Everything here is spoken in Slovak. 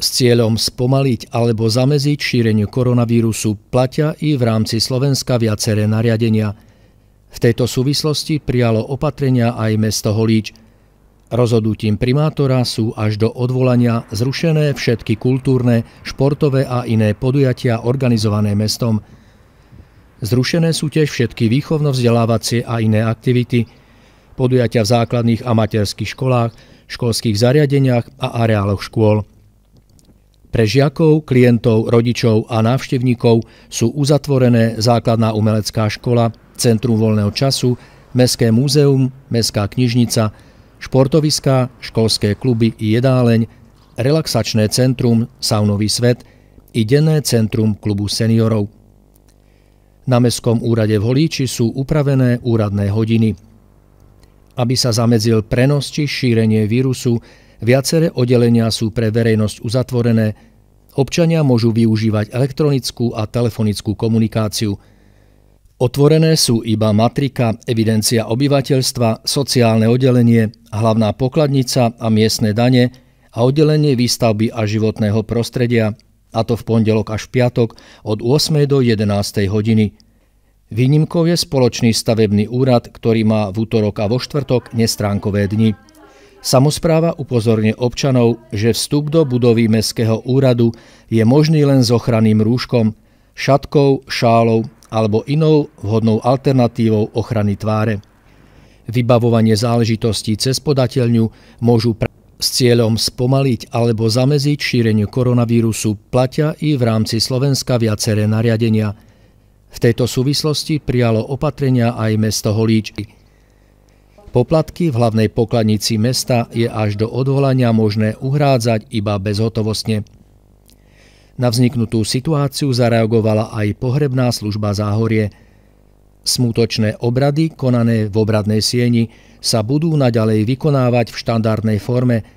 S cieľom spomaliť alebo zameziť šíreniu koronavírusu platia i v rámci Slovenska viaceré nariadenia. V tejto súvislosti prijalo opatrenia aj mesto Holíč. Rozhodnutím primátora sú až do odvolania zrušené všetky kultúrne, športové a iné podujatia organizované mestom. Zrušené sú tiež všetky výchovno-vzdelávacie a iné aktivity, podujatia v základných a materských školách, školských zariadeniach a areáloch škôl. Pre žiakov, klientov, rodičov a návštevníkov sú uzatvorené základná umelecká škola, Centrum voľného času, Mestské múzeum, Mestská knižnica, športoviská, školské kluby i jedáleň, relaxačné centrum Saunový svet i denné centrum klubu seniorov. Na Mestskom úrade v Holíči sú upravené úradné hodiny. Aby sa zamedzil prenos či šírenie vírusu, Viaceré oddelenia sú pre verejnosť uzatvorené, občania môžu využívať elektronickú a telefonickú komunikáciu. Otvorené sú iba matrika, evidencia obyvateľstva, sociálne oddelenie, hlavná pokladnica a miestne dane a oddelenie výstavby a životného prostredia, a to v pondelok až v piatok od 8. do 11. hodiny. Výnimkou je spoločný stavebný úrad, ktorý má v útorok a vo štvrtok nestránkové dni. Samozpráva upozorne občanov, že vstup do budovy Mestského úradu je možný len s ochranným rúškom, šatkou, šálou alebo inou vhodnou alternatívou ochrany tváre. Vybavovanie záležitostí cez podateľňu môžu pre... s cieľom spomaliť alebo zameziť šíreniu koronavírusu platia i v rámci Slovenska viaceré nariadenia. V tejto súvislosti prijalo opatrenia aj mesto Holíčky. Poplatky v hlavnej pokladnici mesta je až do odvolania možné uhrádzať iba bezhotovostne. Na vzniknutú situáciu zareagovala aj pohrebná služba Záhorie. Smutočné obrady konané v obradnej sieni sa budú naďalej vykonávať v štandardnej forme –